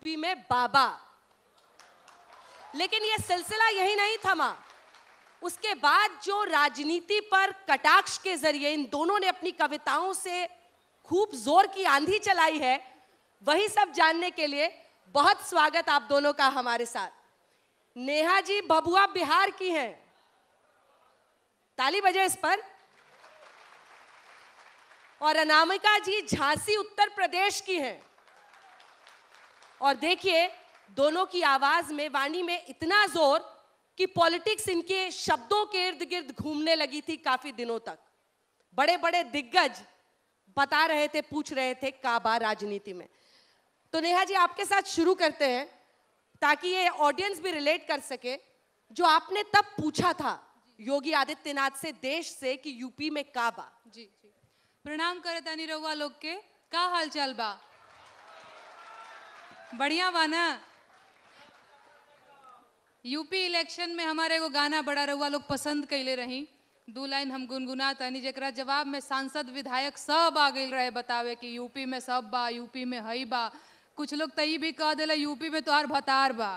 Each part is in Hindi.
यूपी में बाबा लेकिन यह सिलसिला यही नहीं थमा उसके बाद जो राजनीति पर कटाक्ष के जरिए इन दोनों ने अपनी कविताओं से खूब जोर की आंधी चलाई है वही सब जानने के लिए बहुत स्वागत आप दोनों का हमारे साथ नेहा जी बबुआ बिहार की हैं ताली बजे इस पर और अनामिका जी झांसी उत्तर प्रदेश की हैं और देखिए दोनों की आवाज में वाणी में इतना जोर कि पॉलिटिक्स इनके शब्दों के इर्द गिर्द घूमने लगी थी काफी दिनों तक बड़े बड़े दिग्गज बता रहे थे पूछ रहे थे काबा राजनीति में तो नेहा जी आपके साथ शुरू करते हैं ताकि ये ऑडियंस भी रिलेट कर सके जो आपने तब पूछा था योगी आदित्यनाथ से देश से कि यूपी में काबा जी जी प्रणाम तानी अनिरौवा लोग के का हाल चाल बा बढ़िया वाना यूपी इलेक्शन में हमारे को गाना बड़ा रहुआ लोग पसंद कैले रही दो लाइन हम गुनगुना तनी जरा जवाब में सांसद विधायक सब आ गई रहे बतावे कि यूपी में सब बा यूपी में है बा कुछ लोग तई भी कह दिले यूपी में तोहार भतार बा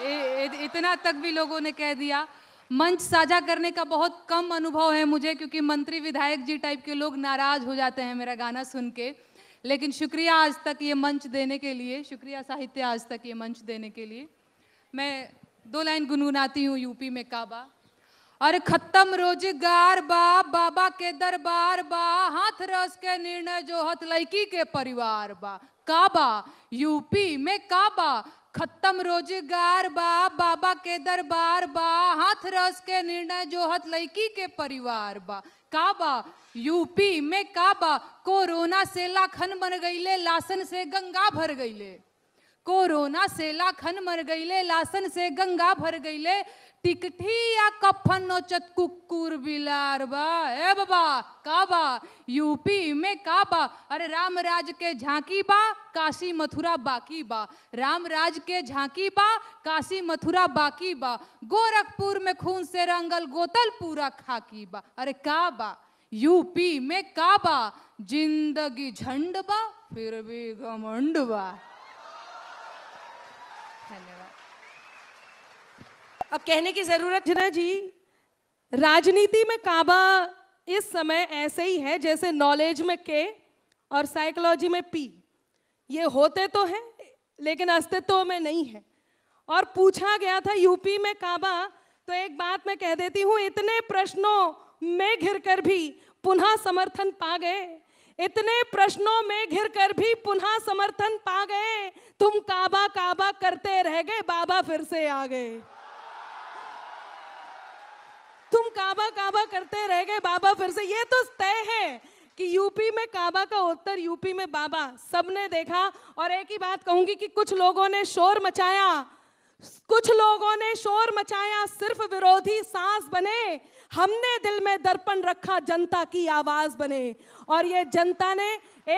ए, ए, इतना तक भी लोगों ने कह दिया मंच साझा करने का बहुत कम अनुभव है मुझे क्योंकि मंत्री विधायक जी टाइप के लोग नाराज हो जाते हैं मेरा गाना सुन के लेकिन शुक्रिया आज तक ये मंच देने के लिए शुक्रिया साहित्य आज तक ये मंच देने के लिए मैं दो लाइन गुनगुनाती हूँ यूपी में काबा और खत्म रोजगार बा बाबा के दरबार बा हाथ रस के निर्णय जो हथ लड़की के परिवार बा काबा यूपी में काबा खत्म रोजगार बा बाबा के दरबार बा हाथ रस के निर्णय जो हत लड़की के परिवार बा काबा यूपी में काबा कोरोना से लाखन मर गईले लासन से गंगा भर गईले कोरोना से लाखन मर गईले लासन से गंगा भर गईले टिकटिया कफन नोचत कुकुर बिलार बा ए बाबा का बा यूपी में का बा अरे राम राज के झांकी बा काशी मथुरा बाकी बा राम राज के झांकी बा काशी मथुरा बाकी बा गोरखपुर में खून से रंगल गोतल पूरा खाकी बा अरे का बा यूपी में का बा जिंदगी झंड बा फिर भी घमंड बा धन्यवाद अब कहने की जरूरत ना जी राजनीति में काबा इस समय ऐसे ही है जैसे नॉलेज में के और साइकोलॉजी में पी ये होते तो हैं लेकिन अस्तित्व में नहीं है और पूछा गया था यूपी में काबा तो एक बात मैं कह देती हूँ इतने प्रश्नों में घिरकर भी पुनः समर्थन पा गए इतने प्रश्नों में घिर कर भी पुनः समर्थन पा गए तुम काबा काबा करते रह गए बाबा फिर से आ गए तुम काबा काबा करते रह गए बाबा फिर से ये तो तय है कि यूपी में काबा का उत्तर यूपी में बाबा सबने देखा और एक ही बात कहूंगी कि कुछ लोगों ने शोर मचाया कुछ लोगों ने शोर मचाया सिर्फ विरोधी सांस बने हमने दिल में दर्पण रखा जनता की आवाज बने और ये जनता ने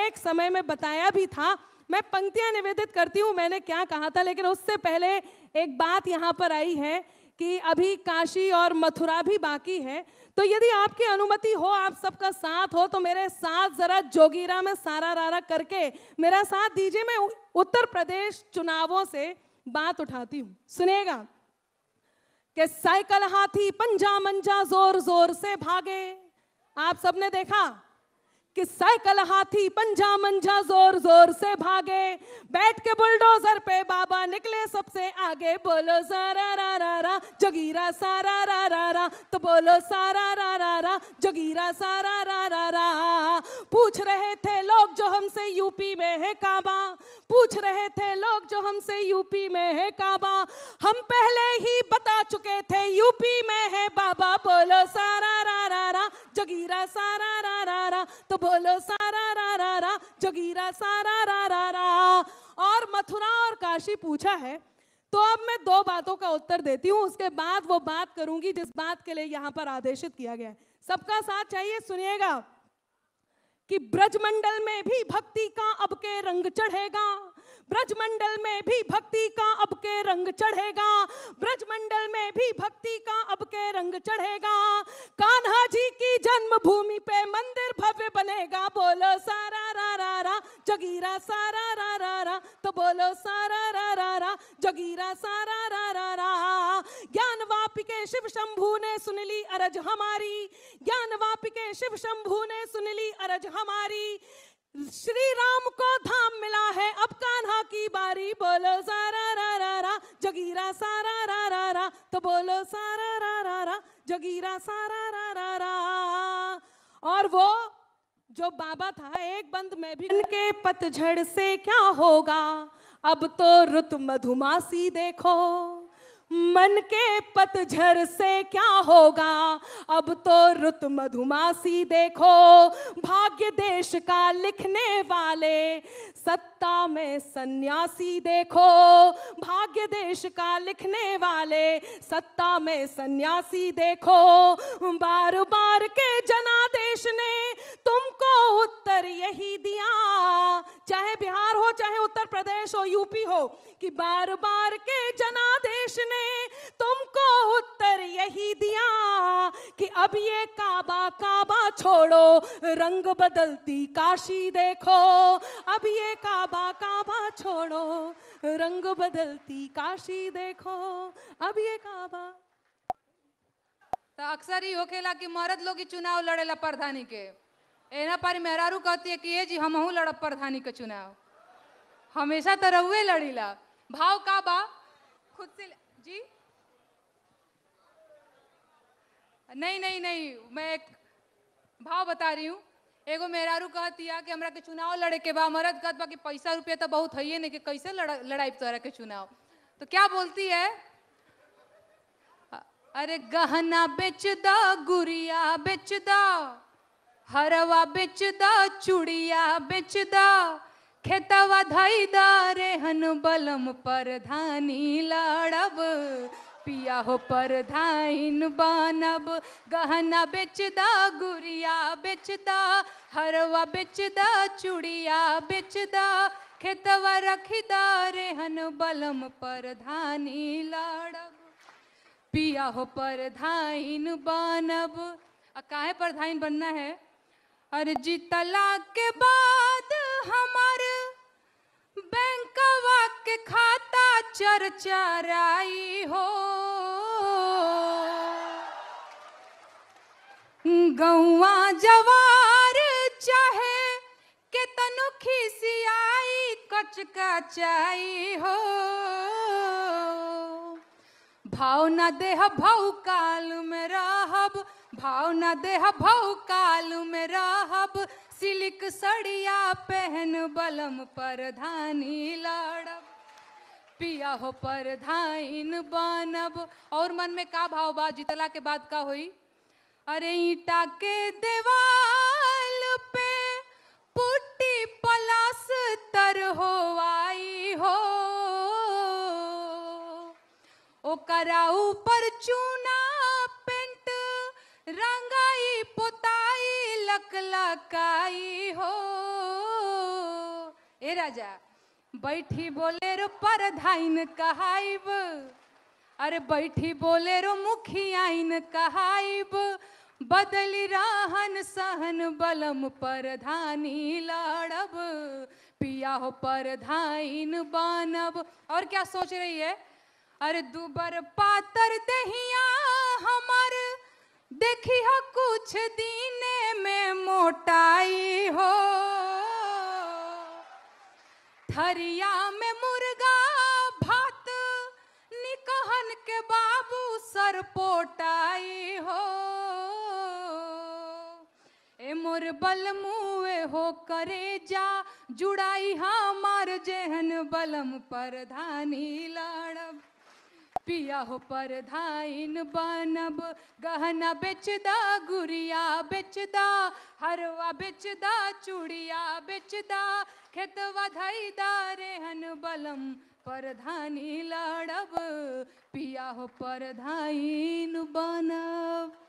एक समय में बताया भी था मैं पंक्तियां निवेदित करती हूं मैंने क्या कहा था लेकिन उससे पहले एक बात यहां पर आई है कि अभी काशी और मथुरा भी बाकी है तो यदि आपकी अनुमति हो आप सबका साथ हो तो मेरे साथ जरा जोगीरा में सारा रारा करके मेरा साथ दीजिए मैं उत्तर प्रदेश चुनावों से बात उठाती हूँ सुनेगा कि साइकिल हाथी पंजा मंजा जोर जोर से भागे आप सबने देखा कि साइकिल हाथी पंजा मंजा जोर जोर से भागे बैठ के बुलडोजर पे बाबा निकले सबसे आगे बोलो सारा रा रा रा जगीरा सारा रा रा रा तो बोलो सारा रा रा रा जगीरा सारा रा रा रा पूछ रहे थे लोग जो हमसे यूपी में है काबा पूछ रहे थे लोग जो हमसे यूपी में है काबा हम पहले ही बता चुके थे यूपी में है बाबा बोलो सारा रा रा रा जगीरा सारा रा रा रा तो बोलो सारा रा रा रा जगीरा सारा रा रा रा और मथुरा और काशी पूछा है तो अब मैं दो बातों का उत्तर देती हूँ उसके बाद वो बात करूंगी जिस बात के लिए यहाँ पर आदेशित किया गया है सबका साथ चाहिए सुनिएगा कि ब्रजमंडल में भी भक्ति का अब के रंग चढ़ेगा ब्रजमंडल में भी भक्ति का अब के रंग चढ़ेगा ब्रजमंडल में भी भक्ति का अब के रंग चढ़ेगा कान्हा जी की जन्मभूमि पे मंदिर भव्य बनेगा बोलो सारा रा रा रा जगीरा सारा रा रा रा तो बोलो सारा रा रा रा जगीरा सारा रा रा रा ज्ञान वापी के शिव शंभु ने सुन ली अरज हमारी ज्ञान वापी के शिव शंभु ने सुन ली अरज हमारी श्री राम को धाम मिला है अब कान्हा की बारी बोलो सारा रा रा रा जगीरा सारा रा रा रा तो बोलो सारा रा रा रा जगीरा सारा रा रा रा और वो जो बाबा था एक बंद में भी के पतझड़ से क्या होगा अब तो रुत मधुमासी देखो मन के पतझर से क्या होगा अब तो रुत मधुमासी देखो भाग्य देश का लिखने वाले सत्ता में सन्यासी देखो भाग्य देश का लिखने वाले सत्ता में सन्यासी देखो बार बार के जनादेश ने तुमको उत्तर यही दिया चाहे बिहार हो चाहे उत्तर प्रदेश हो यूपी हो कि बार बार के जना नहीं दिया कि अब ये काबा काबा छोड़ो रंग बदलती काशी देखो अब ये काबा काबा छोड़ो रंग बदलती काशी देखो अब ये काबा तो अक्सर ही होखेला कि मर्द लोग ही चुनाव लड़ेला प्रधानी के एना पारी मेहरारू कहती है कि ये जी हमहू लड़ब प्रधानी के चुनाव हमेशा तो रउे लड़ीला भाव का बा खुद से जी नहीं नहीं नहीं मैं एक भाव बता रही हूँ एगो कहती है कि हमरा के चुनाव लड़े के बा मरद कहत बा कि पैसा रुपया तो बहुत है नहीं कि कैसे लड़ा, लड़ाई तोरा के चुनाव तो क्या बोलती है अरे गहना बेच द गुड़िया बेच द हरवा बेच द चुड़िया बेच द खेतवा धई दो रेहन बलम पर धानी लड़ब पिया हो पर धाइन बानब गहना बेचदा गुड़िया बेचदा हरवा बेचदा चुड़िया बेचदा खेतवा रखीदा रेहन बलम पर धानी लाड़ब पिया हो पर धाइन बानब काहे पर धाइन बनना है अरे जीतला के बाद हमार बैंक के खाता चर चराई हो गौआ जवार चाहे के तनु खिसियाई कचका चाई हो न देह भाव काल में रहब न देह भाव काल में रहब सिल्क सड़िया पहन बलम पर धानी लाड़ब पिया हो धाइन बनब और मन में का भाव बा जितला के बाद का हुई अरे ईटा के देवाल पे पुट्टी तर हो आई हो ओकरा पर चूना पेंट रंगाई पोताई लकलकाई हो ए राजा बैठी बोले रो पर धाइन कहाइब अरे बैठी बोले रो मुखियाइन कहाइब बदली रहन सहन बलम पर धानी लाड़ब पिया हो पर धाइन बानब और क्या सोच रही है अरे दुबर पातर दहिया हमर देखी हो कुछ दीने में मोटाई हो हरिया में मुर्गा भात निकहन के बाबू सर पोटाई हो ए मोर बल मुए हो करे जा जुड़ाई हमार जेहन बलम पर धानी लाड़ पिया हो पर धाइन बनब गहना बेचदा गुड़िया बेचदा हरवा बेचदा चूड़िया बेचदा खेतवा धैदा रेहन बलम प्रधानी लाड़ब पिया हो परधाइन बनब